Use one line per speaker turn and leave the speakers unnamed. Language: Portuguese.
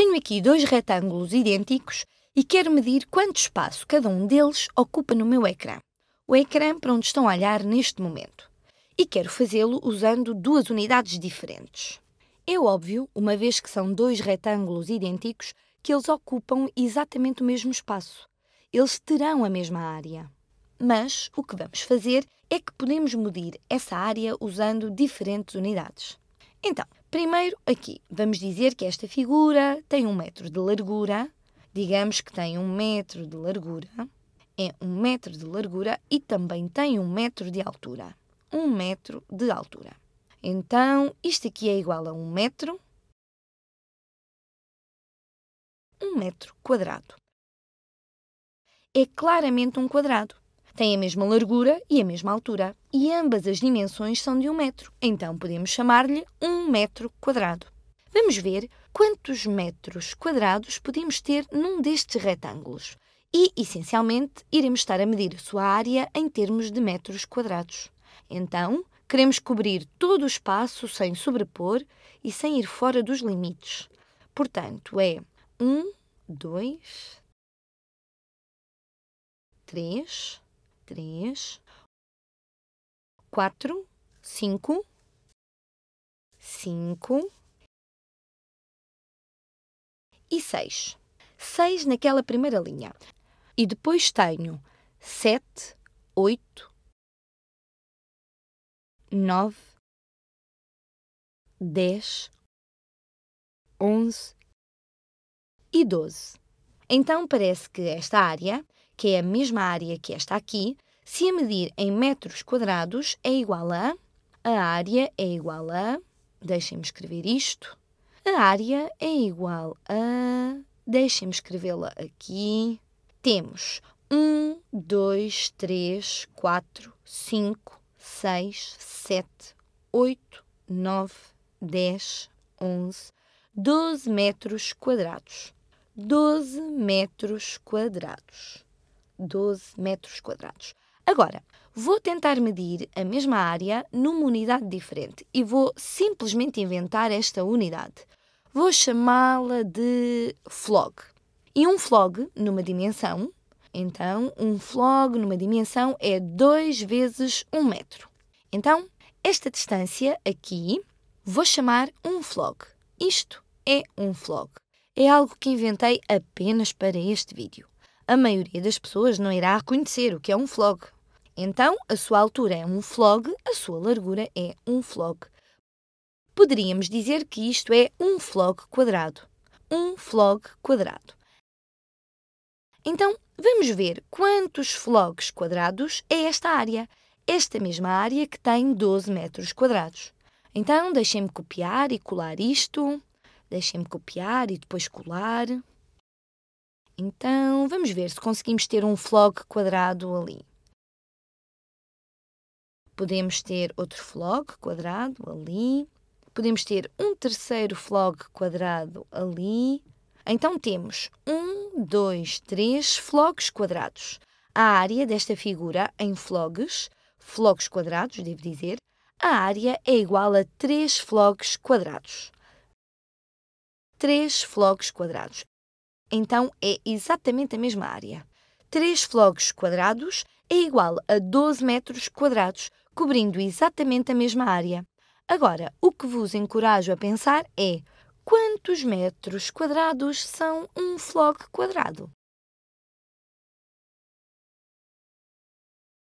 Tenho aqui dois retângulos idênticos e quero medir quanto espaço cada um deles ocupa no meu ecrã, o ecrã para onde estão a olhar neste momento. E quero fazê-lo usando duas unidades diferentes. É óbvio, uma vez que são dois retângulos idênticos, que eles ocupam exatamente o mesmo espaço. Eles terão a mesma área. Mas o que vamos fazer é que podemos medir essa área usando diferentes unidades. Então, primeiro aqui, vamos dizer que esta figura tem um metro de largura, digamos que tem um metro de largura, é um metro de largura e também tem um metro de altura. Um metro de altura. Então, isto aqui é igual a um metro, um metro quadrado. É claramente um quadrado. Tem a mesma largura e a mesma altura. E ambas as dimensões são de um metro. Então podemos chamar-lhe um metro quadrado. Vamos ver quantos metros quadrados podemos ter num destes retângulos. E, essencialmente, iremos estar a medir a sua área em termos de metros quadrados. Então, queremos cobrir todo o espaço sem sobrepor e sem ir fora dos limites. Portanto, é 1, 2, 3, três, quatro, cinco, cinco e seis. Seis naquela primeira linha. E depois tenho sete, oito, nove, dez, onze e doze. Então parece que esta área que é a mesma área que esta aqui, se a medir em metros quadrados, é igual a. A área é igual a. Deixem-me escrever isto. A área é igual a. Deixem-me escrevê-la aqui. Temos 1, 2, 3, 4, 5, 6, 7, 8, 9, 10, 11, 12 metros quadrados. 12 metros quadrados. 12 metros quadrados. Agora, vou tentar medir a mesma área numa unidade diferente e vou simplesmente inventar esta unidade. Vou chamá-la de flog. E um flog numa dimensão, então um flog numa dimensão é 2 vezes 1 um metro. Então, esta distância aqui vou chamar um flog. Isto é um flog. É algo que inventei apenas para este vídeo a maioria das pessoas não irá reconhecer o que é um flog. Então, a sua altura é um flog, a sua largura é um flog. Poderíamos dizer que isto é um flog quadrado. Um flog quadrado. Então, vamos ver quantos flogs quadrados é esta área. Esta mesma área que tem 12 metros quadrados. Então, deixem-me copiar e colar isto. Deixem-me copiar e depois colar. Então, vamos ver se conseguimos ter um flog quadrado ali. Podemos ter outro flog quadrado ali. Podemos ter um terceiro flog quadrado ali. Então temos um, dois, três flogs quadrados. A área desta figura em flogs, flogs quadrados, devo dizer, a área é igual a três flogs quadrados. Três flogs quadrados. Então é exatamente a mesma área. 3 flogos quadrados é igual a 12 metros quadrados, cobrindo exatamente a mesma área. Agora, o que vos encorajo a pensar é quantos metros quadrados são um flog quadrado?